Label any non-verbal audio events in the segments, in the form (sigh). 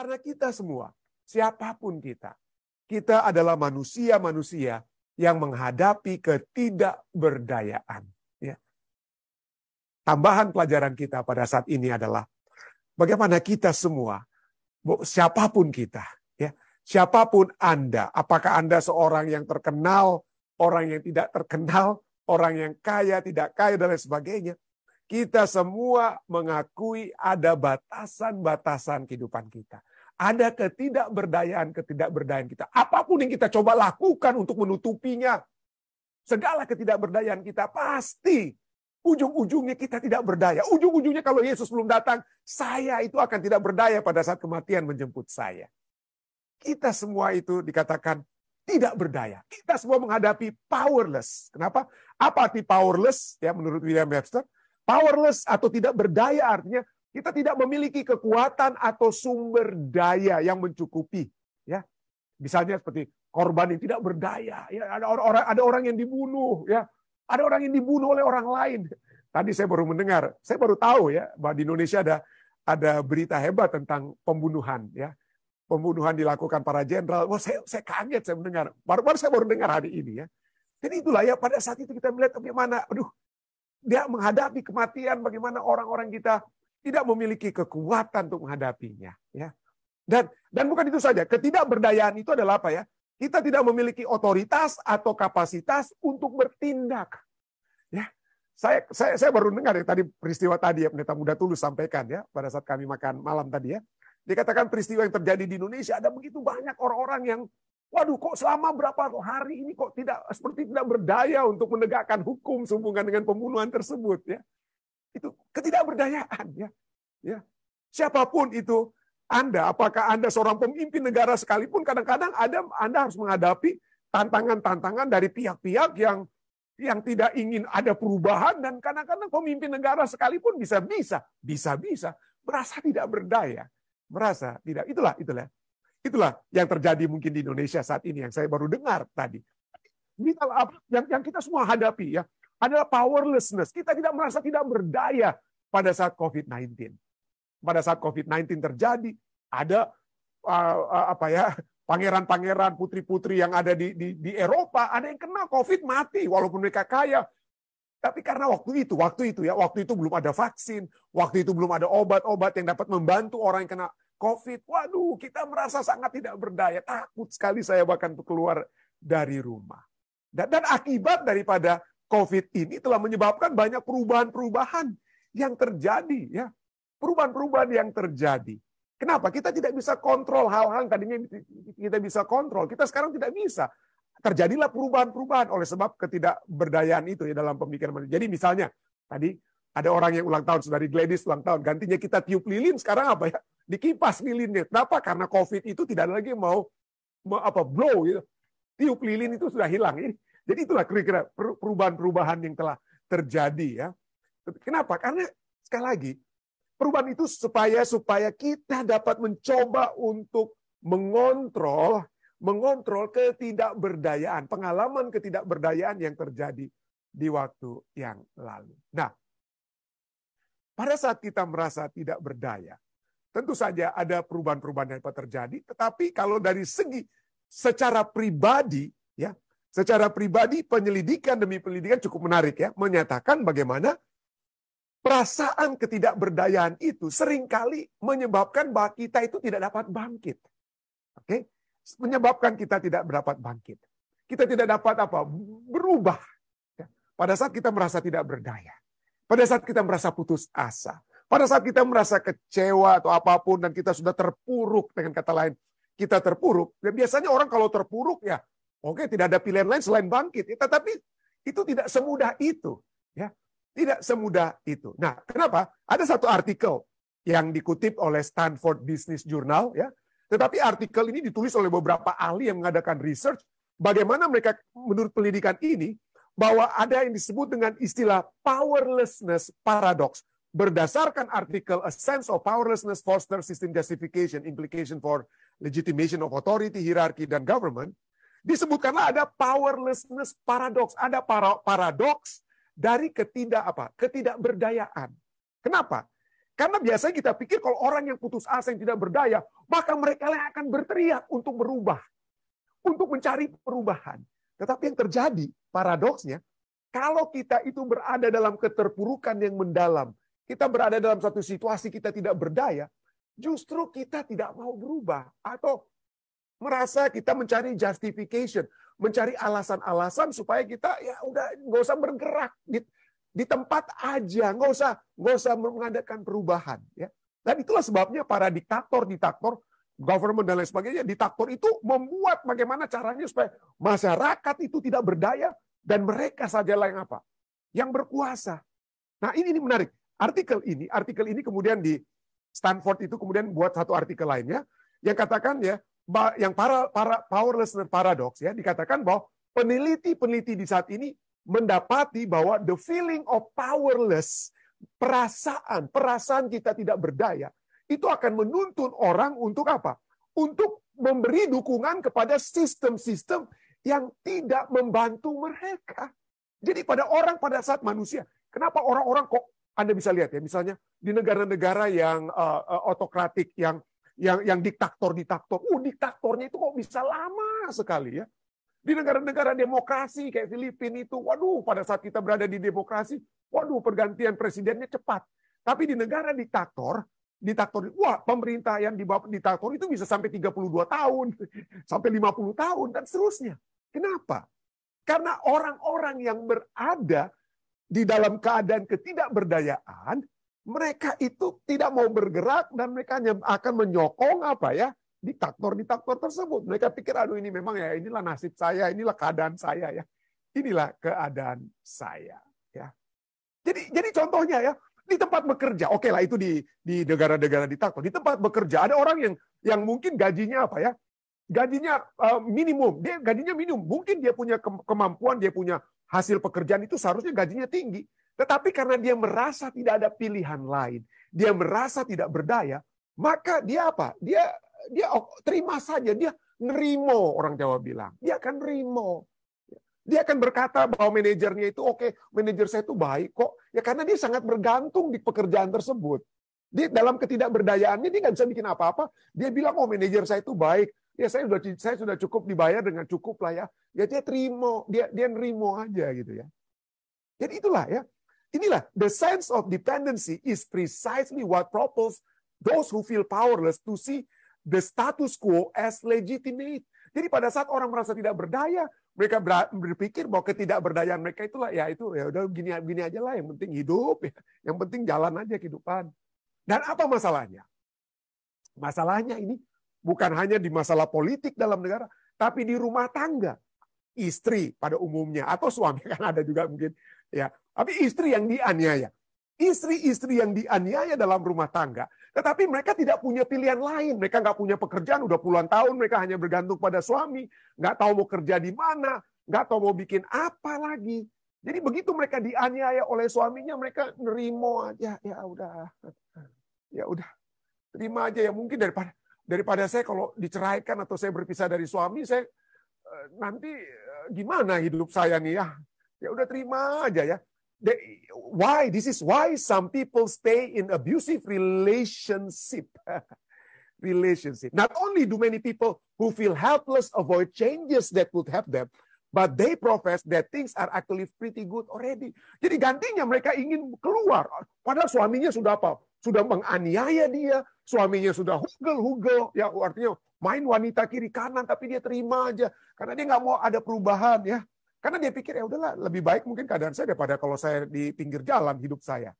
Karena kita semua, siapapun kita, kita adalah manusia-manusia yang menghadapi ketidakberdayaan. Ya. Tambahan pelajaran kita pada saat ini adalah bagaimana kita semua, siapapun kita, ya, siapapun Anda, apakah Anda seorang yang terkenal, orang yang tidak terkenal, orang yang kaya, tidak kaya, dan lain sebagainya. Kita semua mengakui ada batasan-batasan kehidupan kita ada ketidakberdayaan, ketidakberdayaan kita. Apapun yang kita coba lakukan untuk menutupinya, segala ketidakberdayaan kita pasti ujung-ujungnya kita tidak berdaya. Ujung-ujungnya kalau Yesus belum datang, saya itu akan tidak berdaya pada saat kematian menjemput saya. Kita semua itu dikatakan tidak berdaya. Kita semua menghadapi powerless. Kenapa? Apa arti powerless? Ya menurut William Webster, powerless atau tidak berdaya artinya kita tidak memiliki kekuatan atau sumber daya yang mencukupi, ya. Misalnya seperti korban yang tidak berdaya, ya ada orang ada orang yang dibunuh, ya. Ada orang yang dibunuh oleh orang lain. Tadi saya baru mendengar, saya baru tahu ya bahwa di Indonesia ada ada berita hebat tentang pembunuhan, ya. Pembunuhan dilakukan para jenderal. Wah, saya, saya kaget saya mendengar. Baru-baru saya baru dengar hari ini ya. Jadi itulah ya pada saat itu kita melihat bagaimana, aduh, dia menghadapi kematian, bagaimana orang-orang kita tidak memiliki kekuatan untuk menghadapinya ya dan dan bukan itu saja ketidakberdayaan itu adalah apa ya kita tidak memiliki otoritas atau kapasitas untuk bertindak ya saya saya saya baru dengar ya tadi peristiwa tadi ya pendeta muda tulus sampaikan ya pada saat kami makan malam tadi ya dikatakan peristiwa yang terjadi di Indonesia ada begitu banyak orang-orang yang waduh kok selama berapa hari ini kok tidak seperti tidak berdaya untuk menegakkan hukum sehubungan dengan pembunuhan tersebut ya itu ketidakberdayaan ya. Ya. Siapapun itu Anda, apakah Anda seorang pemimpin negara sekalipun kadang-kadang ada Anda harus menghadapi tantangan-tantangan dari pihak-pihak yang yang tidak ingin ada perubahan dan kadang-kadang pemimpin negara sekalipun bisa bisa bisa bisa merasa tidak berdaya merasa tidak itulah itulah itulah yang terjadi mungkin di Indonesia saat ini yang saya baru dengar tadi ini yang yang kita semua hadapi ya adalah powerlessness. Kita tidak merasa tidak berdaya pada saat COVID-19. Pada saat COVID-19 terjadi, ada uh, uh, apa ya pangeran-pangeran, putri-putri yang ada di, di, di Eropa, ada yang kena COVID mati, walaupun mereka kaya. Tapi karena waktu itu, waktu itu ya, waktu itu belum ada vaksin, waktu itu belum ada obat-obat yang dapat membantu orang yang kena COVID. Waduh, kita merasa sangat tidak berdaya. Takut sekali saya bahkan untuk keluar dari rumah. Dan, dan akibat daripada COVID ini telah menyebabkan banyak perubahan-perubahan yang terjadi ya. Perubahan-perubahan yang terjadi. Kenapa? Kita tidak bisa kontrol hal-hal tadinya kita bisa kontrol. Kita sekarang tidak bisa. Terjadilah perubahan-perubahan oleh sebab ketidakberdayaan itu ya dalam pemikiran manusia. Jadi misalnya tadi ada orang yang ulang tahun saudari Gladys ulang tahun gantinya kita tiup lilin sekarang apa ya dikipas lilinnya kenapa karena covid itu tidak ada lagi mau, mau apa blow gitu. tiup lilin itu sudah hilang ini jadi itulah kira-kira perubahan-perubahan yang telah terjadi ya. Kenapa? Karena sekali lagi perubahan itu supaya supaya kita dapat mencoba untuk mengontrol mengontrol ketidakberdayaan, pengalaman ketidakberdayaan yang terjadi di waktu yang lalu. Nah, pada saat kita merasa tidak berdaya, tentu saja ada perubahan-perubahan yang terjadi, tetapi kalau dari segi secara pribadi ya, secara pribadi penyelidikan demi penyelidikan cukup menarik ya, menyatakan bagaimana perasaan ketidakberdayaan itu seringkali menyebabkan bahwa kita itu tidak dapat bangkit. Oke? Okay? Menyebabkan kita tidak dapat bangkit. Kita tidak dapat apa? Berubah. Ya. Pada saat kita merasa tidak berdaya. Pada saat kita merasa putus asa. Pada saat kita merasa kecewa atau apapun dan kita sudah terpuruk dengan kata lain, kita terpuruk. Dan ya biasanya orang kalau terpuruk ya Oke, tidak ada pilihan lain selain bangkit. Ya, tetapi itu tidak semudah itu, ya. Tidak semudah itu. Nah, kenapa? Ada satu artikel yang dikutip oleh Stanford Business Journal, ya. Tetapi artikel ini ditulis oleh beberapa ahli yang mengadakan research bagaimana mereka menurut pendidikan ini bahwa ada yang disebut dengan istilah powerlessness paradox berdasarkan artikel A Sense of Powerlessness Foster System Justification Implication for Legitimation of Authority, Hierarchy, dan Government, disebutkanlah ada powerlessness paradox, ada para, paradoks dari ketidak apa? ketidakberdayaan. Kenapa? Karena biasanya kita pikir kalau orang yang putus asa yang tidak berdaya, maka mereka yang akan berteriak untuk berubah untuk mencari perubahan. Tetapi yang terjadi paradoksnya, kalau kita itu berada dalam keterpurukan yang mendalam, kita berada dalam satu situasi kita tidak berdaya, justru kita tidak mau berubah atau merasa kita mencari justification, mencari alasan-alasan supaya kita ya udah nggak usah bergerak di, di tempat aja, nggak usah nggak usah mengadakan perubahan ya. Dan itulah sebabnya para diktator, diktator government dan lain sebagainya, diktator itu membuat bagaimana caranya supaya masyarakat itu tidak berdaya dan mereka sajalah yang apa? Yang berkuasa. Nah, ini, ini menarik. Artikel ini, artikel ini kemudian di Stanford itu kemudian buat satu artikel lainnya yang katakan ya yang para, para powerless dan paradox ya dikatakan bahwa peneliti-peneliti di saat ini mendapati bahwa the feeling of powerless perasaan perasaan kita tidak berdaya itu akan menuntun orang untuk apa? Untuk memberi dukungan kepada sistem-sistem yang tidak membantu mereka. Jadi pada orang pada saat manusia, kenapa orang-orang kok Anda bisa lihat ya, misalnya di negara-negara yang uh, otokratik yang yang yang diktator diktator. Uh, diktatornya itu kok bisa lama sekali ya. Di negara-negara demokrasi kayak Filipina itu, waduh, pada saat kita berada di demokrasi, waduh, pergantian presidennya cepat. Tapi di negara diktator, diktator, wah, pemerintah yang di bawah diktator itu bisa sampai 32 tahun, (laughs) sampai 50 tahun dan seterusnya. Kenapa? Karena orang-orang yang berada di dalam keadaan ketidakberdayaan mereka itu tidak mau bergerak dan mereka hanya akan menyokong apa ya diktator-diktator tersebut. Mereka pikir aduh ini memang ya inilah nasib saya, inilah keadaan saya ya. Inilah keadaan saya ya. Jadi jadi contohnya ya di tempat bekerja, oke okay lah itu di di negara-negara diktator. Di tempat bekerja ada orang yang yang mungkin gajinya apa ya? Gajinya uh, minimum, dia gajinya minimum. Mungkin dia punya kemampuan, dia punya hasil pekerjaan itu seharusnya gajinya tinggi. Tetapi karena dia merasa tidak ada pilihan lain, dia merasa tidak berdaya, maka dia apa? Dia dia oh, terima saja, dia nerimo orang Jawa bilang. Dia akan nerimo. Dia akan berkata bahwa manajernya itu oke, okay, manajer saya itu baik kok. Ya karena dia sangat bergantung di pekerjaan tersebut. Dia dalam ketidakberdayaannya dia nggak bisa bikin apa-apa. Dia bilang oh manajer saya itu baik. Ya saya sudah saya sudah cukup dibayar dengan cukup lah ya. Ya dia terima, dia dia nerimo aja gitu ya. Jadi itulah ya Inilah, the sense of dependency is precisely what propels those who feel powerless to see the status quo as legitimate. Jadi pada saat orang merasa tidak berdaya, mereka berpikir bahwa ketidakberdayaan mereka itulah ya itu ya udah gini gini aja lah yang penting hidup ya. yang penting jalan aja kehidupan dan apa masalahnya masalahnya ini bukan hanya di masalah politik dalam negara tapi di rumah tangga istri pada umumnya atau suami (laughs) kan ada juga mungkin ya tapi istri yang dianiaya istri-istri yang dianiaya dalam rumah tangga tetapi mereka tidak punya pilihan lain mereka nggak punya pekerjaan udah puluhan tahun mereka hanya bergantung pada suami nggak tahu mau kerja di mana nggak tahu mau bikin apa lagi jadi begitu mereka dianiaya oleh suaminya mereka nerimo aja ya udah ya udah terima aja ya mungkin daripada daripada saya kalau diceraikan atau saya berpisah dari suami saya eh, nanti eh, gimana hidup saya nih ya Ya udah terima aja ya. why? This is why some people stay in abusive relationship. (laughs) relationship. Not only do many people who feel helpless avoid changes that would help them, but they profess that things are actually pretty good already. Jadi gantinya mereka ingin keluar. Padahal suaminya sudah apa? Sudah menganiaya dia, suaminya sudah hugel-hugel, ya artinya main wanita kiri kanan tapi dia terima aja karena dia nggak mau ada perubahan ya. Karena dia pikir ya udahlah lebih baik mungkin keadaan saya daripada kalau saya di pinggir jalan hidup saya.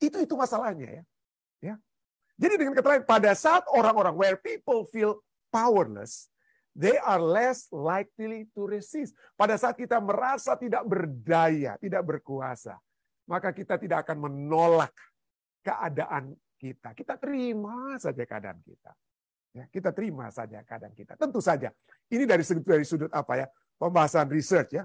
Itu itu masalahnya ya. Ya. Jadi dengan kata lain pada saat orang-orang where people feel powerless, they are less likely to resist. Pada saat kita merasa tidak berdaya, tidak berkuasa, maka kita tidak akan menolak keadaan kita. Kita terima saja keadaan kita. Ya, kita terima saja keadaan kita. Tentu saja. Ini dari sudut, dari sudut apa ya? pembahasan research ya.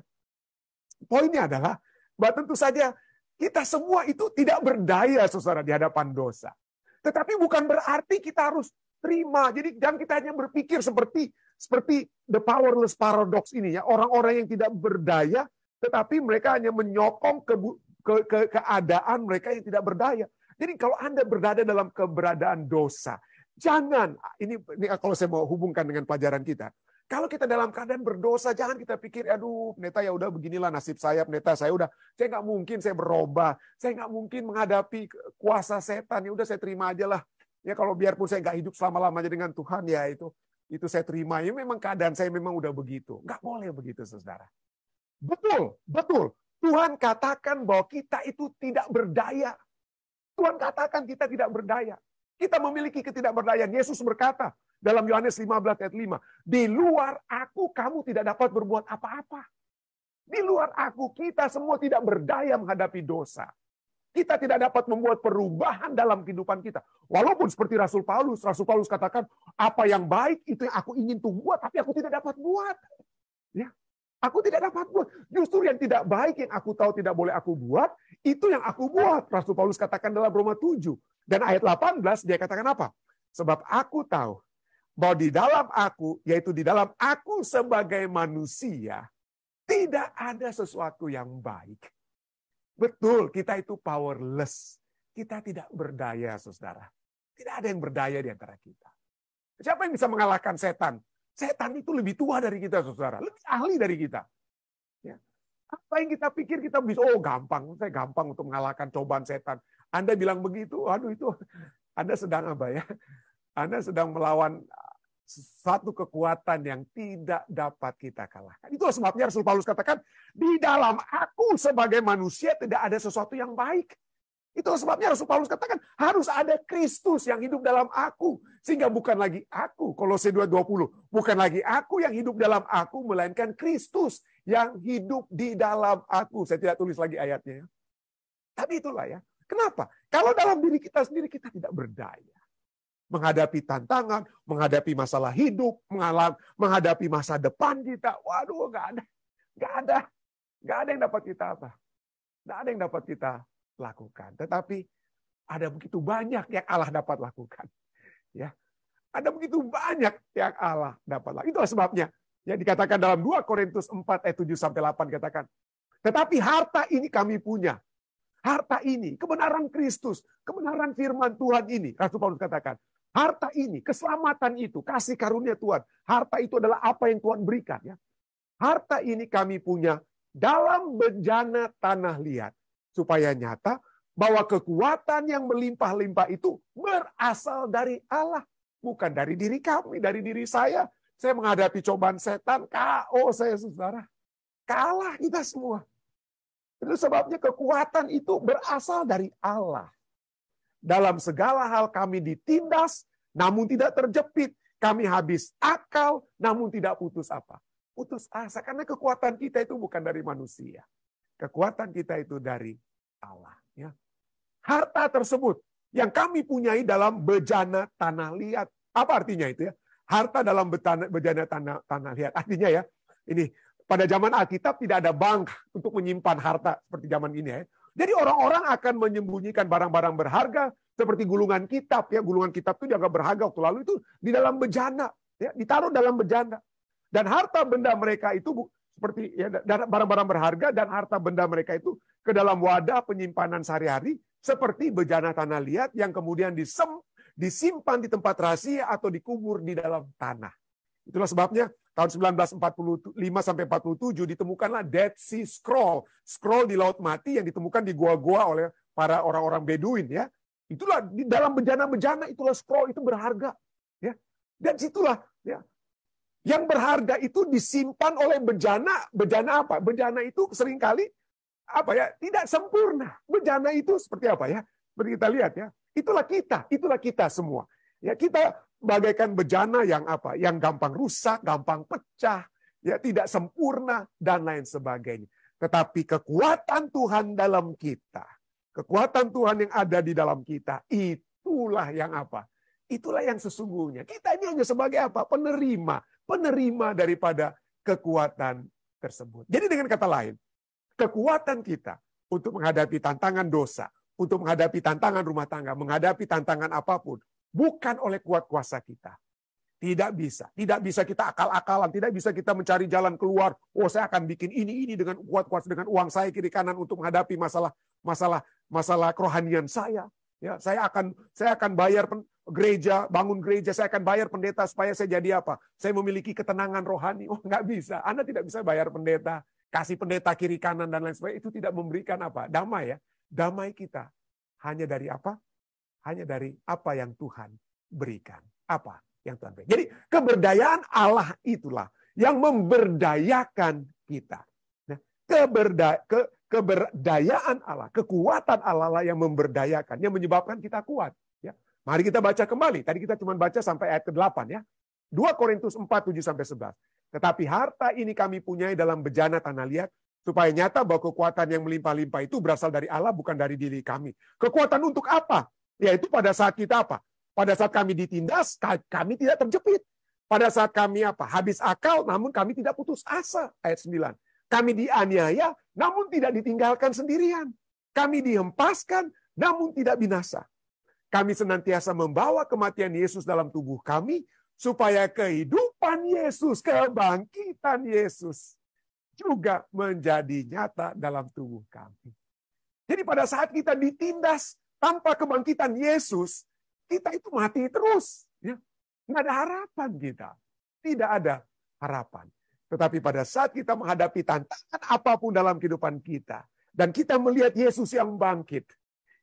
Poinnya adalah bahwa tentu saja kita semua itu tidak berdaya saudara di hadapan dosa. Tetapi bukan berarti kita harus terima. Jadi jangan kita hanya berpikir seperti seperti the powerless paradox ini ya, orang-orang yang tidak berdaya tetapi mereka hanya menyokong ke, ke, ke keadaan mereka yang tidak berdaya. Jadi kalau Anda berada dalam keberadaan dosa, jangan ini, ini kalau saya mau hubungkan dengan pelajaran kita. Kalau kita dalam keadaan berdosa, jangan kita pikir, aduh, pendeta ya udah beginilah nasib saya, pendeta saya udah, saya nggak mungkin saya berubah, saya nggak mungkin menghadapi kuasa setan, ya udah saya terima aja lah. Ya kalau biarpun saya nggak hidup selama-lamanya dengan Tuhan, ya itu itu saya terima. Ya memang keadaan saya memang udah begitu. Nggak boleh begitu, saudara. Betul, betul. Tuhan katakan bahwa kita itu tidak berdaya. Tuhan katakan kita tidak berdaya. Kita memiliki ketidakberdayaan. Yesus berkata dalam Yohanes 15 ayat 5, "Di luar aku kamu tidak dapat berbuat apa-apa." Di luar aku kita semua tidak berdaya menghadapi dosa. Kita tidak dapat membuat perubahan dalam kehidupan kita. Walaupun seperti Rasul Paulus, Rasul Paulus katakan, apa yang baik itu yang aku ingin tuh buat, tapi aku tidak dapat buat. Ya, Aku tidak dapat buat. Justru yang tidak baik yang aku tahu tidak boleh aku buat, itu yang aku buat. Rasul Paulus katakan dalam Roma 7. Dan ayat 18 dia katakan apa? Sebab aku tahu bahwa di dalam aku, yaitu di dalam aku sebagai manusia, tidak ada sesuatu yang baik. Betul, kita itu powerless. Kita tidak berdaya, saudara. Tidak ada yang berdaya di antara kita. Siapa yang bisa mengalahkan setan? Setan itu lebih tua dari kita, saudara. Lebih ahli dari kita. Ya. Apa yang kita pikir kita bisa, oh gampang, saya gampang untuk mengalahkan cobaan setan. Anda bilang begitu, aduh itu Anda sedang apa ya? Anda sedang melawan satu kekuatan yang tidak dapat kita kalahkan. Itulah sebabnya Rasul Paulus katakan, di dalam aku sebagai manusia tidak ada sesuatu yang baik. Itulah sebabnya Rasul Paulus katakan, harus ada Kristus yang hidup dalam aku. Sehingga bukan lagi aku, Kolose 2.20, bukan lagi aku yang hidup dalam aku, melainkan Kristus yang hidup di dalam aku. Saya tidak tulis lagi ayatnya. Ya. Tapi itulah ya, Kenapa? Kalau dalam diri kita sendiri kita tidak berdaya. Menghadapi tantangan, menghadapi masalah hidup, menghadapi masa depan kita. Waduh, nggak ada. Nggak ada. Nggak ada yang dapat kita apa. Nggak ada yang dapat kita lakukan. Tetapi ada begitu banyak yang Allah dapat lakukan. Ya, ada begitu banyak yang Allah dapat lakukan. Itulah sebabnya yang dikatakan dalam 2 Korintus 4 ayat 7 sampai 8 katakan, tetapi harta ini kami punya harta ini, kebenaran Kristus, kebenaran firman Tuhan ini. Rasul Paulus katakan, harta ini, keselamatan itu, kasih karunia Tuhan. Harta itu adalah apa yang Tuhan berikan. ya. Harta ini kami punya dalam bencana tanah liat. Supaya nyata bahwa kekuatan yang melimpah-limpah itu berasal dari Allah. Bukan dari diri kami, dari diri saya. Saya menghadapi cobaan setan, KO saya saudara. Kalah kita semua. Itu sebabnya kekuatan itu berasal dari Allah. Dalam segala hal kami ditindas, namun tidak terjepit. Kami habis akal, namun tidak putus apa. Putus asa, karena kekuatan kita itu bukan dari manusia. Kekuatan kita itu dari Allah. Ya. Harta tersebut yang kami punyai dalam bejana tanah liat. Apa artinya itu ya? Harta dalam bejana tanah, tanah liat. Artinya ya, ini pada zaman Alkitab tidak ada bank untuk menyimpan harta seperti zaman ini ya. Jadi orang-orang akan menyembunyikan barang-barang berharga seperti gulungan kitab ya. Gulungan kitab itu jaga berharga waktu lalu itu di dalam bejana ya, ditaruh dalam bejana. Dan harta benda mereka itu seperti ya, barang-barang berharga dan harta benda mereka itu ke dalam wadah penyimpanan sehari-hari seperti bejana tanah liat yang kemudian disem, disimpan di tempat rahasia atau dikubur di dalam tanah. Itulah sebabnya tahun 1945 sampai 47 ditemukanlah Dead Sea Scroll, scroll di laut mati yang ditemukan di gua-gua oleh para orang-orang Beduin ya. Itulah di dalam bejana-bejana itulah scroll itu berharga ya. Dan situlah ya yang berharga itu disimpan oleh bejana. Bejana apa? Bejana itu seringkali apa ya? Tidak sempurna. Bejana itu seperti apa ya? Seperti kita lihat ya. Itulah kita, itulah kita semua. Ya kita bagaikan bejana yang apa? Yang gampang rusak, gampang pecah, ya tidak sempurna dan lain sebagainya. Tetapi kekuatan Tuhan dalam kita, kekuatan Tuhan yang ada di dalam kita, itulah yang apa? Itulah yang sesungguhnya. Kita ini hanya sebagai apa? Penerima, penerima daripada kekuatan tersebut. Jadi dengan kata lain, kekuatan kita untuk menghadapi tantangan dosa, untuk menghadapi tantangan rumah tangga, menghadapi tantangan apapun, Bukan oleh kuat kuasa kita. Tidak bisa. Tidak bisa kita akal-akalan. Tidak bisa kita mencari jalan keluar. Oh saya akan bikin ini-ini dengan kuat kuasa. Dengan uang saya kiri kanan untuk menghadapi masalah masalah masalah kerohanian saya. Ya, saya akan saya akan bayar gereja, bangun gereja, saya akan bayar pendeta supaya saya jadi apa? Saya memiliki ketenangan rohani. Oh, nggak bisa. Anda tidak bisa bayar pendeta, kasih pendeta kiri kanan dan lain sebagainya. Itu tidak memberikan apa? Damai ya. Damai kita hanya dari apa? hanya dari apa yang Tuhan berikan. Apa yang Tuhan berikan. Jadi keberdayaan Allah itulah yang memberdayakan kita. Nah, keberda ke, keberdayaan Allah, kekuatan Allah lah yang memberdayakan, yang menyebabkan kita kuat. Ya. Mari kita baca kembali. Tadi kita cuma baca sampai ayat ke-8 ya. 2 Korintus 4, 7 sampai 11. Tetapi harta ini kami punyai dalam bejana tanah liat, supaya nyata bahwa kekuatan yang melimpah-limpah itu berasal dari Allah, bukan dari diri kami. Kekuatan untuk apa? Yaitu pada saat kita apa? Pada saat kami ditindas, kami tidak terjepit. Pada saat kami apa? Habis akal, namun kami tidak putus asa. Ayat 9. Kami dianiaya, namun tidak ditinggalkan sendirian. Kami dihempaskan, namun tidak binasa. Kami senantiasa membawa kematian Yesus dalam tubuh kami, supaya kehidupan Yesus, kebangkitan Yesus juga menjadi nyata dalam tubuh kami. Jadi pada saat kita ditindas, tanpa kebangkitan Yesus, kita itu mati terus. Ya. Nggak ada harapan kita. Tidak ada harapan. Tetapi pada saat kita menghadapi tantangan apapun dalam kehidupan kita, dan kita melihat Yesus yang bangkit,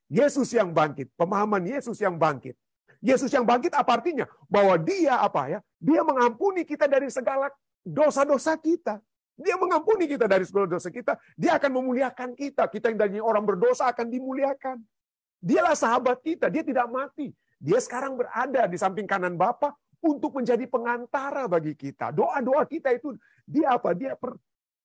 Yesus yang bangkit, pemahaman Yesus yang bangkit, Yesus yang bangkit apa artinya? Bahwa dia apa ya? Dia mengampuni kita dari segala dosa-dosa kita. Dia mengampuni kita dari segala dosa kita. Dia akan memuliakan kita. Kita yang dari orang berdosa akan dimuliakan. Dialah sahabat kita, dia tidak mati. Dia sekarang berada di samping kanan Bapa untuk menjadi pengantara bagi kita. Doa-doa kita itu dia apa? Dia per,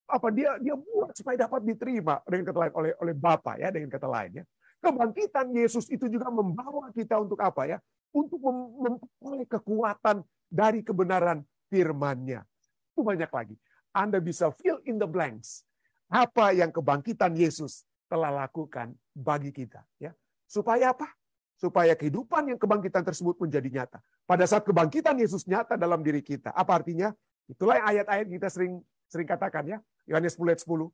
apa dia dia buat supaya dapat diterima dengan kata lain oleh oleh Bapa ya dengan kata lain ya. Kebangkitan Yesus itu juga membawa kita untuk apa ya? Untuk memperoleh kekuatan dari kebenaran firman-Nya. Itu banyak lagi. Anda bisa fill in the blanks. Apa yang kebangkitan Yesus telah lakukan bagi kita ya. Supaya apa? Supaya kehidupan yang kebangkitan tersebut menjadi nyata. Pada saat kebangkitan Yesus nyata dalam diri kita. Apa artinya? Itulah yang ayat-ayat kita sering sering katakan ya. Yohanes 10 ayat 10.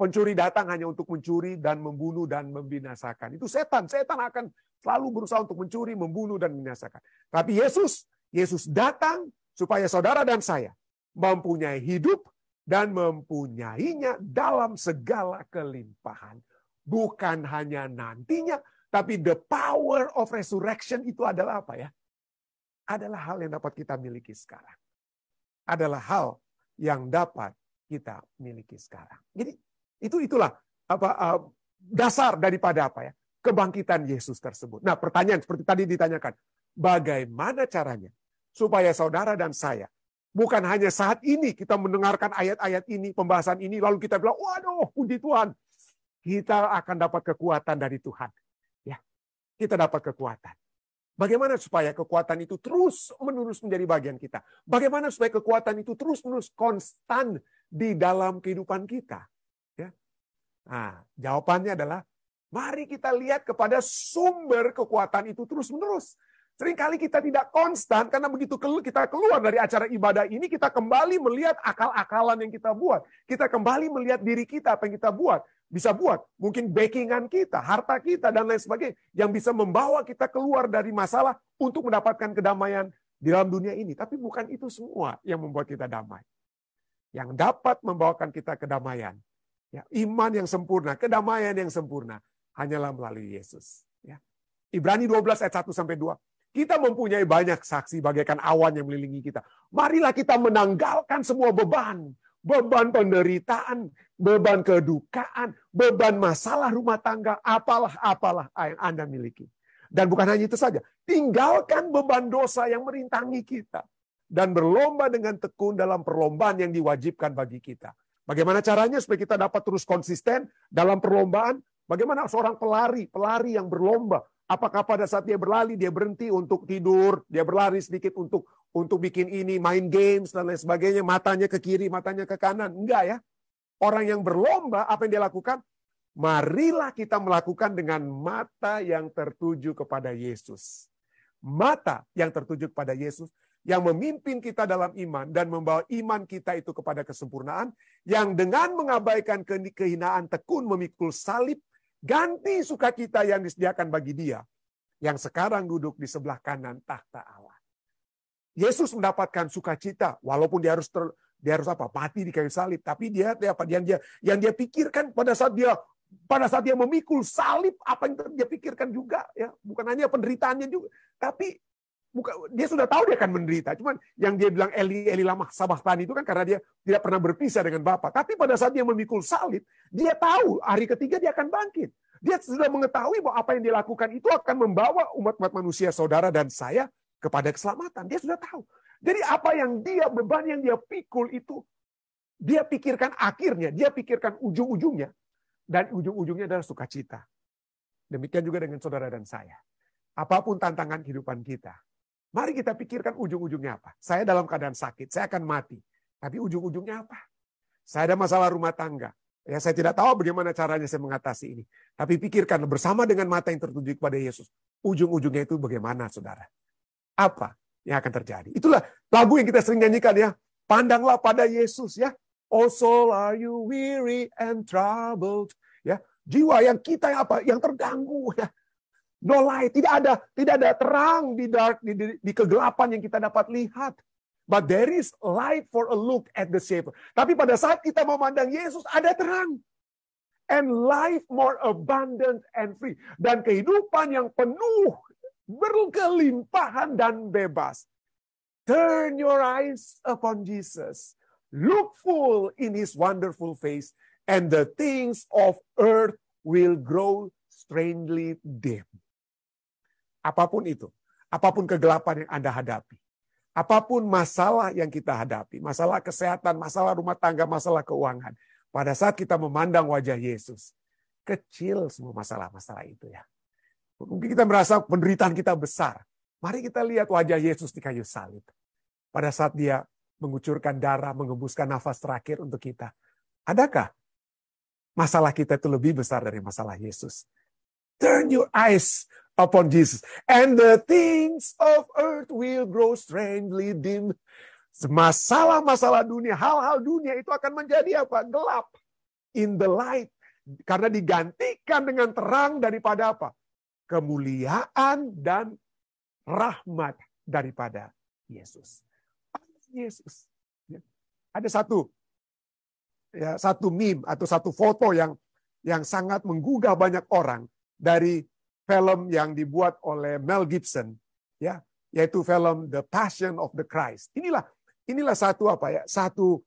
Pencuri datang hanya untuk mencuri dan membunuh dan membinasakan. Itu setan. Setan akan selalu berusaha untuk mencuri, membunuh, dan membinasakan. Tapi Yesus, Yesus datang supaya saudara dan saya mempunyai hidup dan mempunyainya dalam segala kelimpahan. Bukan hanya nantinya, tapi the power of resurrection itu adalah apa ya? Adalah hal yang dapat kita miliki sekarang. Adalah hal yang dapat kita miliki sekarang. Jadi itu itulah apa uh, dasar daripada apa ya? kebangkitan Yesus tersebut. Nah, pertanyaan seperti tadi ditanyakan, bagaimana caranya supaya saudara dan saya bukan hanya saat ini kita mendengarkan ayat-ayat ini, pembahasan ini lalu kita bilang, "Waduh, puji Tuhan." Kita akan dapat kekuatan dari Tuhan kita dapat kekuatan. Bagaimana supaya kekuatan itu terus menerus menjadi bagian kita? Bagaimana supaya kekuatan itu terus menerus konstan di dalam kehidupan kita? Ya. Nah, jawabannya adalah mari kita lihat kepada sumber kekuatan itu terus menerus. Seringkali kita tidak konstan karena begitu kita keluar dari acara ibadah ini, kita kembali melihat akal-akalan yang kita buat. Kita kembali melihat diri kita, apa yang kita buat. Bisa buat, mungkin backingan kita, harta kita, dan lain sebagainya. Yang bisa membawa kita keluar dari masalah untuk mendapatkan kedamaian di dalam dunia ini. Tapi bukan itu semua yang membuat kita damai. Yang dapat membawakan kita kedamaian. Ya, iman yang sempurna, kedamaian yang sempurna. Hanyalah melalui Yesus. Ya. Ibrani 12 ayat 1 sampai 2. Kita mempunyai banyak saksi bagaikan awan yang melilingi kita. Marilah kita menanggalkan semua beban. Beban penderitaan, beban kedukaan, beban masalah rumah tangga, apalah-apalah yang Anda miliki. Dan bukan hanya itu saja, tinggalkan beban dosa yang merintangi kita. Dan berlomba dengan tekun dalam perlombaan yang diwajibkan bagi kita. Bagaimana caranya supaya kita dapat terus konsisten dalam perlombaan? Bagaimana seorang pelari, pelari yang berlomba Apakah pada saat dia berlari dia berhenti untuk tidur, dia berlari sedikit untuk untuk bikin ini, main games dan lain sebagainya, matanya ke kiri, matanya ke kanan? Enggak ya. Orang yang berlomba apa yang dia lakukan? Marilah kita melakukan dengan mata yang tertuju kepada Yesus. Mata yang tertuju kepada Yesus yang memimpin kita dalam iman dan membawa iman kita itu kepada kesempurnaan, yang dengan mengabaikan kehinaan tekun memikul salib ganti sukacita yang disediakan bagi dia yang sekarang duduk di sebelah kanan tahta Allah. Yesus mendapatkan sukacita walaupun dia harus ter, dia harus apa? mati di kayu salib, tapi dia apa yang dia yang dia pikirkan pada saat dia pada saat dia memikul salib apa yang dia pikirkan juga ya, bukan hanya penderitaannya juga, tapi buka, dia sudah tahu dia akan menderita. Cuman yang dia bilang Eli Eli lama sabah tani itu kan karena dia tidak pernah berpisah dengan Bapak. Tapi pada saat dia memikul salib, dia tahu hari ketiga dia akan bangkit. Dia sudah mengetahui bahwa apa yang dilakukan itu akan membawa umat-umat manusia, saudara dan saya kepada keselamatan. Dia sudah tahu. Jadi apa yang dia beban yang dia pikul itu dia pikirkan akhirnya, dia pikirkan ujung-ujungnya dan ujung-ujungnya adalah sukacita. Demikian juga dengan saudara dan saya. Apapun tantangan kehidupan kita, Mari kita pikirkan ujung-ujungnya apa. Saya dalam keadaan sakit, saya akan mati. Tapi ujung-ujungnya apa? Saya ada masalah rumah tangga. Ya, saya tidak tahu bagaimana caranya saya mengatasi ini. Tapi pikirkan bersama dengan mata yang tertuju kepada Yesus. Ujung-ujungnya itu bagaimana, saudara? Apa yang akan terjadi? Itulah lagu yang kita sering nyanyikan ya. Pandanglah pada Yesus ya. Oh soul, are you weary and troubled? Ya, jiwa yang kita apa? Yang terganggu ya no light, tidak ada tidak ada terang di dark di, di, di kegelapan yang kita dapat lihat. But there is light for a look at the Savior. Tapi pada saat kita memandang Yesus ada terang. And life more abundant and free. Dan kehidupan yang penuh berkelimpahan dan bebas. Turn your eyes upon Jesus. Look full in his wonderful face. And the things of earth will grow strangely dim. Apapun itu, apapun kegelapan yang Anda hadapi, apapun masalah yang kita hadapi, masalah kesehatan, masalah rumah tangga, masalah keuangan, pada saat kita memandang wajah Yesus, kecil semua masalah-masalah itu ya. Mungkin kita merasa penderitaan kita besar. Mari kita lihat wajah Yesus di kayu salib. Pada saat dia mengucurkan darah, mengembuskan nafas terakhir untuk kita. Adakah masalah kita itu lebih besar dari masalah Yesus? Turn your eyes upon Jesus. And the things of earth will grow strangely dim. Masalah-masalah dunia, hal-hal dunia itu akan menjadi apa? Gelap. In the light. Karena digantikan dengan terang daripada apa? Kemuliaan dan rahmat daripada Yesus. Yesus. Ya. Ada satu ya, satu meme atau satu foto yang yang sangat menggugah banyak orang dari film yang dibuat oleh Mel Gibson, ya, yaitu film The Passion of the Christ. Inilah inilah satu apa ya? Satu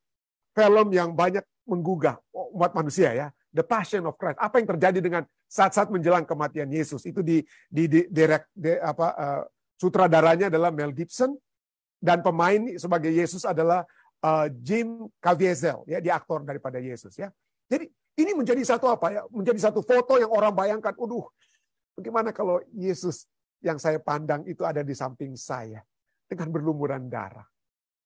film yang banyak menggugah umat manusia ya. The Passion of Christ. Apa yang terjadi dengan saat-saat menjelang kematian Yesus? Itu di di, di direct di, apa uh, sutradaranya adalah Mel Gibson dan pemain sebagai Yesus adalah uh, Jim Caviezel ya, di aktor daripada Yesus ya. Jadi ini menjadi satu apa ya? Menjadi satu foto yang orang bayangkan, "Aduh, Bagaimana kalau Yesus yang saya pandang itu ada di samping saya dengan berlumuran darah?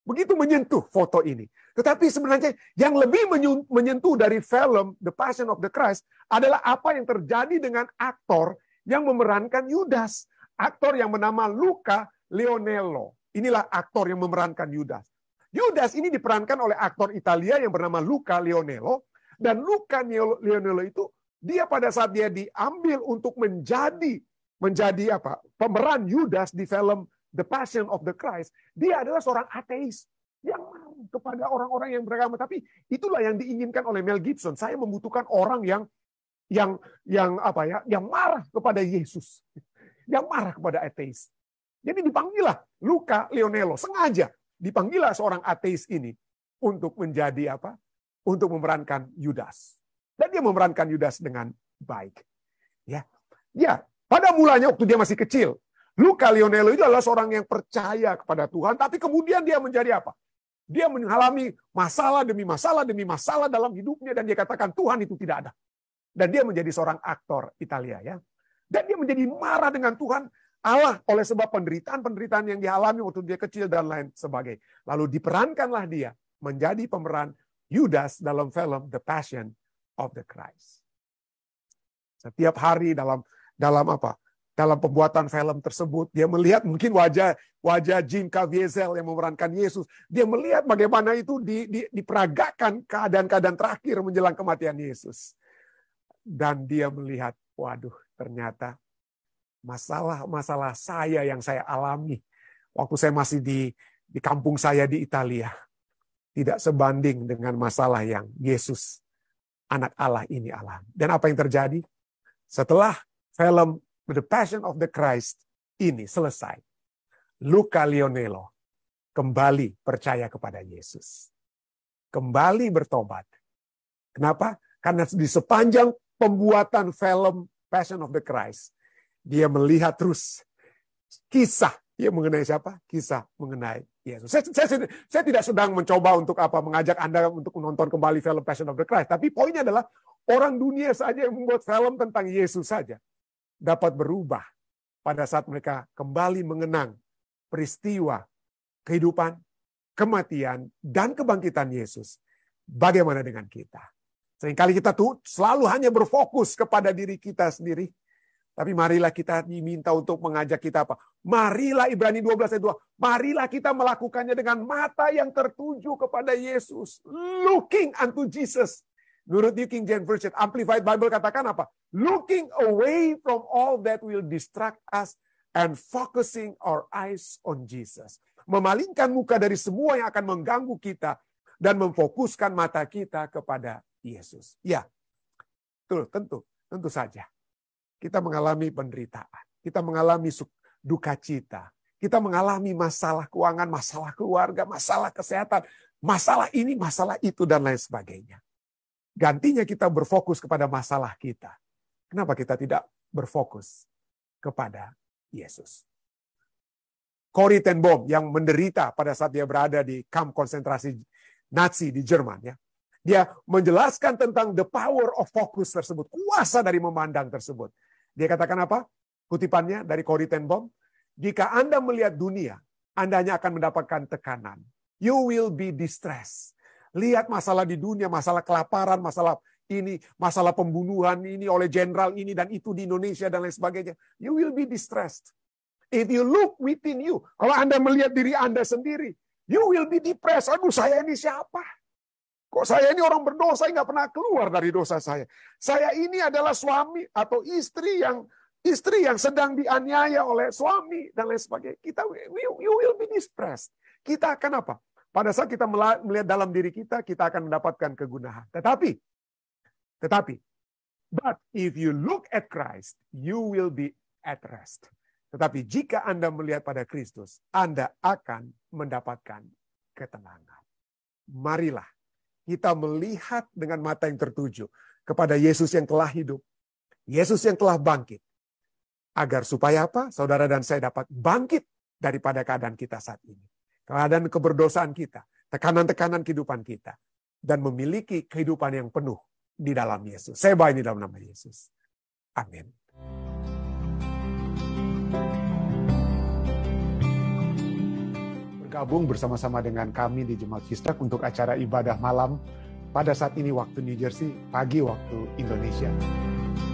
Begitu menyentuh foto ini. Tetapi sebenarnya yang lebih menyentuh dari film The Passion of the Christ adalah apa yang terjadi dengan aktor yang memerankan Yudas. Aktor yang bernama Luca Leonello. Inilah aktor yang memerankan Yudas. Yudas ini diperankan oleh aktor Italia yang bernama Luca Leonello. Dan Luca Leonello itu dia pada saat dia diambil untuk menjadi menjadi apa? pemeran Yudas di film The Passion of the Christ, dia adalah seorang ateis yang mau kepada orang-orang yang beragama. Tapi itulah yang diinginkan oleh Mel Gibson. Saya membutuhkan orang yang yang yang apa ya, yang marah kepada Yesus, yang marah kepada ateis. Jadi dipanggilah Luca Leonello sengaja dipanggilah seorang ateis ini untuk menjadi apa? Untuk memerankan Yudas. Dan dia memerankan Yudas dengan baik. Ya. Ya, pada mulanya waktu dia masih kecil, Luca Lionello itu adalah seorang yang percaya kepada Tuhan, tapi kemudian dia menjadi apa? Dia mengalami masalah demi masalah demi masalah dalam hidupnya dan dia katakan Tuhan itu tidak ada. Dan dia menjadi seorang aktor Italia ya. Dan dia menjadi marah dengan Tuhan Allah oleh sebab penderitaan-penderitaan yang dialami waktu dia kecil dan lain sebagainya. Lalu diperankanlah dia menjadi pemeran Yudas dalam film The Passion of the Christ. Setiap hari dalam dalam apa? Dalam pembuatan film tersebut, dia melihat mungkin wajah wajah Jim Caviezel yang memerankan Yesus. Dia melihat bagaimana itu di, di, diperagakan keadaan-keadaan terakhir menjelang kematian Yesus. Dan dia melihat, waduh, ternyata masalah-masalah saya yang saya alami waktu saya masih di di kampung saya di Italia tidak sebanding dengan masalah yang Yesus anak Allah ini Allah. Dan apa yang terjadi? Setelah film The Passion of the Christ ini selesai, Luca Lionello kembali percaya kepada Yesus. Kembali bertobat. Kenapa? Karena di sepanjang pembuatan film Passion of the Christ, dia melihat terus kisah dia mengenai siapa? Kisah mengenai Yesus. Iya, saya, saya, saya tidak sedang mencoba untuk apa mengajak Anda untuk menonton kembali film Passion of the Christ, tapi poinnya adalah orang dunia saja yang membuat film tentang Yesus saja dapat berubah pada saat mereka kembali mengenang peristiwa kehidupan, kematian, dan kebangkitan Yesus. Bagaimana dengan kita? Seringkali kita tuh selalu hanya berfokus kepada diri kita sendiri tapi marilah kita diminta untuk mengajak kita apa? Marilah Ibrani 12 ayat 2. Marilah kita melakukannya dengan mata yang tertuju kepada Yesus. Looking unto Jesus. Menurut New King James Version, Amplified Bible katakan apa? Looking away from all that will distract us and focusing our eyes on Jesus. Memalingkan muka dari semua yang akan mengganggu kita dan memfokuskan mata kita kepada Yesus. Ya, betul, tentu, tentu saja. Kita mengalami penderitaan, kita mengalami duka cita, kita mengalami masalah keuangan, masalah keluarga, masalah kesehatan, masalah ini, masalah itu, dan lain sebagainya. Gantinya kita berfokus kepada masalah kita. Kenapa kita tidak berfokus kepada Yesus? Corrie ten Boom yang menderita pada saat dia berada di kamp konsentrasi Nazi di Jerman ya. Dia menjelaskan tentang the power of focus tersebut, kuasa dari memandang tersebut. Dia katakan apa? Kutipannya dari Corrie Ten Boom. Jika Anda melihat dunia, Anda hanya akan mendapatkan tekanan. You will be distressed. Lihat masalah di dunia, masalah kelaparan, masalah ini, masalah pembunuhan ini oleh jenderal ini dan itu di Indonesia dan lain sebagainya. You will be distressed. If you look within you, kalau Anda melihat diri Anda sendiri, you will be depressed. Aduh, saya ini siapa? Kok saya ini orang berdosa, saya nggak pernah keluar dari dosa saya. Saya ini adalah suami atau istri yang istri yang sedang dianiaya oleh suami dan lain sebagainya. Kita you will be distressed. Kita akan apa? Pada saat kita melihat dalam diri kita, kita akan mendapatkan kegunaan. Tetapi, tetapi, but if you look at Christ, you will be at rest. Tetapi jika Anda melihat pada Kristus, Anda akan mendapatkan ketenangan. Marilah kita melihat dengan mata yang tertuju kepada Yesus yang telah hidup, Yesus yang telah bangkit. Agar supaya apa? Saudara dan saya dapat bangkit daripada keadaan kita saat ini. Keadaan keberdosaan kita, tekanan-tekanan kehidupan kita. Dan memiliki kehidupan yang penuh di dalam Yesus. Saya bawa ini dalam nama Yesus. Amin. bergabung bersama-sama dengan kami di Jemaat Histak untuk acara ibadah malam pada saat ini waktu New Jersey, pagi waktu Indonesia.